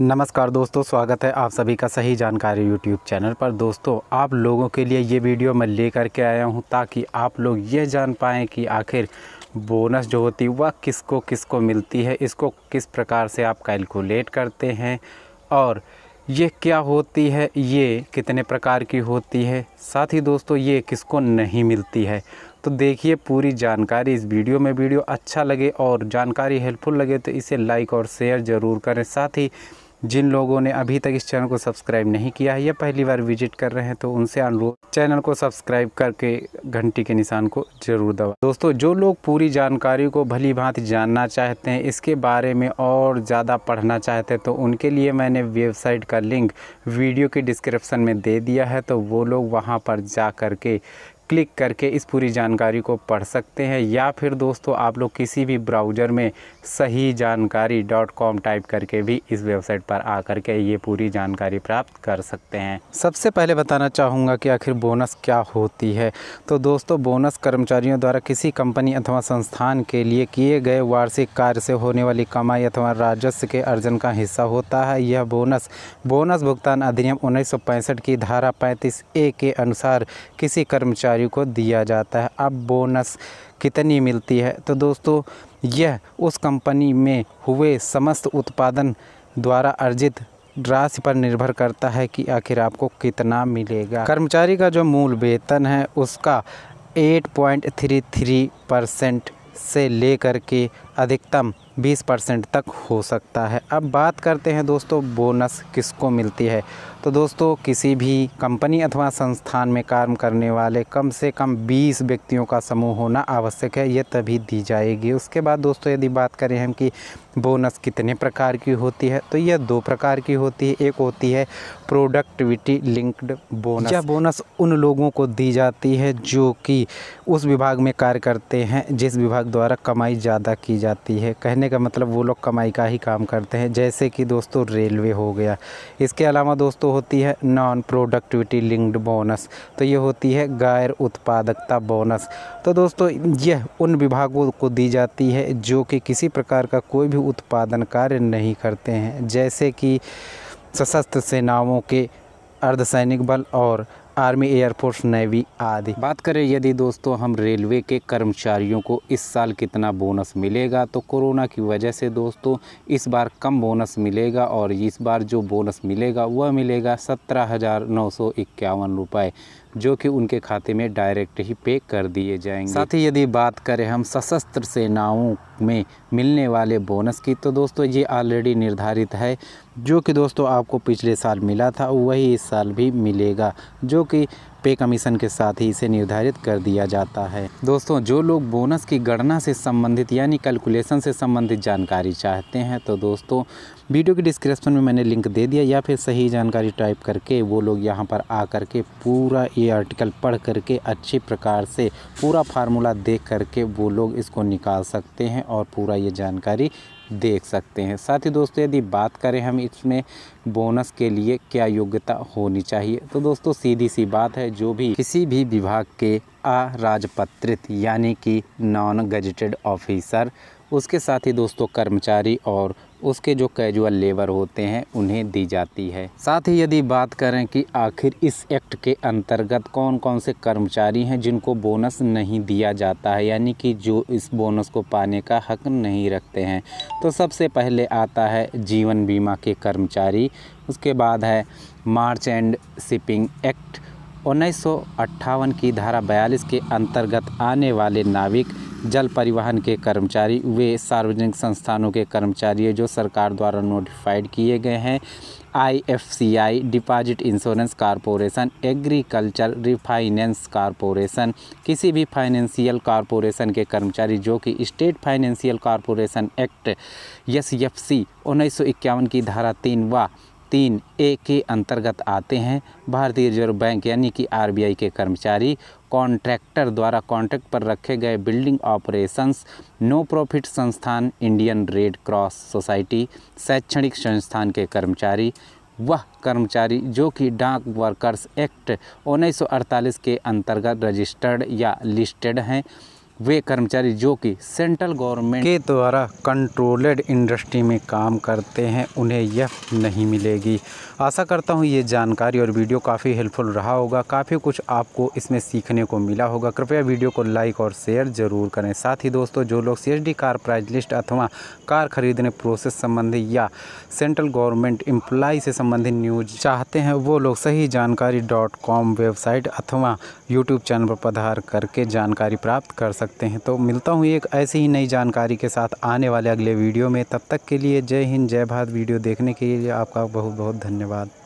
नमस्कार दोस्तों स्वागत है आप सभी का सही जानकारी यूट्यूब चैनल पर दोस्तों आप लोगों के लिए ये वीडियो मैं ले के आया हूँ ताकि आप लोग ये जान पाएँ कि आखिर बोनस जो होती है वह किसको किसको मिलती है इसको किस प्रकार से आप कैलकुलेट करते हैं और ये क्या होती है ये कितने प्रकार की होती है साथ ही दोस्तों ये किसको नहीं मिलती है तो देखिए पूरी जानकारी इस वीडियो में वीडियो अच्छा लगे और जानकारी हेल्पफुल लगे तो इसे लाइक और शेयर ज़रूर करें साथ ही जिन लोगों ने अभी तक इस चैनल को सब्सक्राइब नहीं किया है या पहली बार विजिट कर रहे हैं तो उनसे अनुरोध चैनल को सब्सक्राइब करके घंटी के निशान को जरूर दबा दोस्तों जो लोग पूरी जानकारी को भली भांति जानना चाहते हैं इसके बारे में और ज़्यादा पढ़ना चाहते हैं तो उनके लिए मैंने वेबसाइट का लिंक वीडियो के डिस्क्रिप्सन में दे दिया है तो वो लोग वहाँ पर जा कर के क्लिक करके इस पूरी जानकारी को पढ़ सकते हैं या फिर दोस्तों आप लोग किसी भी ब्राउज़र में सही जानकारी डॉट कॉम टाइप करके भी इस वेबसाइट पर आकर के ये पूरी जानकारी प्राप्त कर सकते हैं सबसे पहले बताना चाहूँगा कि आखिर बोनस क्या होती है तो दोस्तों बोनस कर्मचारियों द्वारा किसी कंपनी अथवा संस्थान के लिए किए गए वार्षिक कार्य से होने वाली कमाई अथवा राजस्व के अर्जन का हिस्सा होता है यह बोनस बोनस भुगतान अधिनियम उन्नीस की धारा पैंतीस ए के अनुसार किसी कर्मचारी कर्मचारी को दिया जाता है अब बोनस कितनी मिलती है तो दोस्तों यह उस कंपनी में हुए समस्त उत्पादन द्वारा अर्जित राशि पर निर्भर करता है कि आखिर आपको कितना मिलेगा कर्मचारी का जो मूल वेतन है उसका 8.33 परसेंट से लेकर के अधिकतम 20 परसेंट तक हो सकता है अब बात करते हैं दोस्तों बोनस किसको मिलती है तो दोस्तों किसी भी कंपनी अथवा संस्थान में काम करने वाले कम से कम 20 व्यक्तियों का समूह होना आवश्यक है ये तभी दी जाएगी उसके बाद दोस्तों यदि बात करें हम कि बोनस कितने प्रकार की होती है तो यह दो प्रकार की होती है एक होती है प्रोडक्टिविटी लिंक्ड बोनस यह बोनस उन लोगों को दी जाती है जो कि उस विभाग में कार्य करते हैं जिस विभाग द्वारा कमाई ज़्यादा की जाती है कहने कहने का मतलब वो लोग कमाई का ही काम करते हैं जैसे कि दोस्तों रेलवे हो गया इसके अलावा दोस्तों होती है नॉन प्रोडक्टिविटी लिंक्ड बोनस तो ये होती है गैर उत्पादकता बोनस तो दोस्तों यह उन विभागों को दी जाती है जो कि किसी प्रकार का कोई भी उत्पादन कार्य नहीं करते हैं जैसे कि सशस्त्र सेनाओं के अर्धसैनिक बल और आर्मी एयरफोर्स नेवी आदि बात करें यदि दोस्तों हम रेलवे के कर्मचारियों को इस साल कितना बोनस मिलेगा तो कोरोना की वजह से दोस्तों इस बार कम बोनस मिलेगा और इस बार जो बोनस मिलेगा वह मिलेगा सत्रह हज़ार नौ सौ इक्यावन रुपये जो कि उनके खाते में डायरेक्ट ही पे कर दिए जाएंगे साथ ही यदि बात करें हम सशस्त्र सेनाओं में मिलने वाले बोनस की तो दोस्तों ये ऑलरेडी निर्धारित है जो कि दोस्तों आपको पिछले साल मिला था वही इस साल भी मिलेगा जो कि पे कमीशन के साथ ही इसे निर्धारित कर दिया जाता है दोस्तों जो लोग बोनस की गणना से संबंधित यानी कैलकुलेशन से संबंधित जानकारी चाहते हैं तो दोस्तों वीडियो के डिस्क्रिप्शन में मैंने लिंक दे दिया या फिर सही जानकारी टाइप करके वो लोग यहाँ पर आ करके पूरा ये आर्टिकल पढ़ करके अच्छी प्रकार से पूरा फार्मूला देख करके वो लोग इसको निकाल सकते हैं और पूरा ये जानकारी देख सकते हैं साथ ही दोस्तों यदि बात करें हम इसमें बोनस के लिए क्या योग्यता होनी चाहिए तो दोस्तों सीधी सी बात है जो भी किसी भी विभाग के अराजपत्रित यानी कि नॉन गजटेड ऑफिसर उसके साथ ही दोस्तों कर्मचारी और उसके जो कैजुअल लेबर होते हैं उन्हें दी जाती है साथ ही यदि बात करें कि आखिर इस एक्ट के अंतर्गत कौन कौन से कर्मचारी हैं जिनको बोनस नहीं दिया जाता है यानी कि जो इस बोनस को पाने का हक नहीं रखते हैं तो सबसे पहले आता है जीवन बीमा के कर्मचारी उसके बाद है मार्च एंड शिपिंग एक्ट उन्नीस की धारा बयालीस के अंतर्गत आने वाले नाविक जल परिवहन के कर्मचारी वे सार्वजनिक संस्थानों के कर्मचारी जो सरकार द्वारा नोटिफाइड किए गए हैं IFCI deposit insurance corporation agriculture refinance corporation किसी भी फाइनेंशियल कॉरपोरेशन के कर्मचारी जो कि state financial corporation act S F C उन्नीस की धारा तीन व तीन ए के अंतर्गत आते हैं भारतीय रिजर्व बैंक यानी कि आरबीआई के कर्मचारी कॉन्ट्रैक्टर द्वारा कॉन्ट्रैक्ट पर रखे गए बिल्डिंग ऑपरेशंस नो प्रॉफिट संस्थान इंडियन रेड क्रॉस सोसाइटी शैक्षणिक संस्थान के कर्मचारी वह कर्मचारी जो कि डाक वर्कर्स एक्ट 1948 के अंतर्गत रजिस्टर्ड या लिस्टेड हैं वे कर्मचारी जो कि सेंट्रल गवर्नमेंट के द्वारा कंट्रोलेड इंडस्ट्री में काम करते हैं उन्हें यह नहीं मिलेगी आशा करता हूँ ये जानकारी और वीडियो काफ़ी हेल्पफुल रहा होगा काफ़ी कुछ आपको इसमें सीखने को मिला होगा कृपया वीडियो को लाइक और शेयर ज़रूर करें साथ ही दोस्तों जो लोग सी कार प्राइज लिस्ट अथवा कार खरीदने प्रोसेस संबंधी या सेंट्रल गवर्नमेंट एम्प्लाई से संबंधित न्यूज चाहते हैं वो लोग सही जानकारी डॉट कॉम वेबसाइट अथवा यूट्यूब चैनल पर पधार करके जानकारी प्राप्त कर सकते सकते हैं तो मिलता हूँ एक ऐसी ही नई जानकारी के साथ आने वाले अगले वीडियो में तब तक के लिए जय हिंद जय भारत वीडियो देखने के लिए आपका बहुत बहुत धन्यवाद